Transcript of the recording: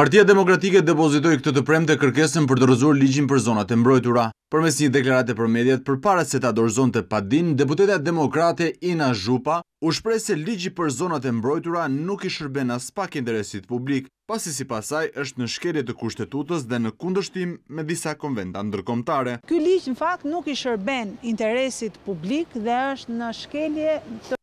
Partia Demokratike depozitoj këtë të premte kërkesën për të rëzur ligjin për zonat e mbrojtura. Për mes një deklarate për mediat për para se ta dorëzon të padin, deputeta demokrate Ina Zhupa u shprej se ligji për zonat e mbrojtura nuk i shërben as pak interesit publik, pasi si pasaj është në shkelje të kushtetutës dhe në kundështim me disa konventa ndërkomtare. Ky ligj në fakt nuk i shërben interesit publik dhe është në shkelje të...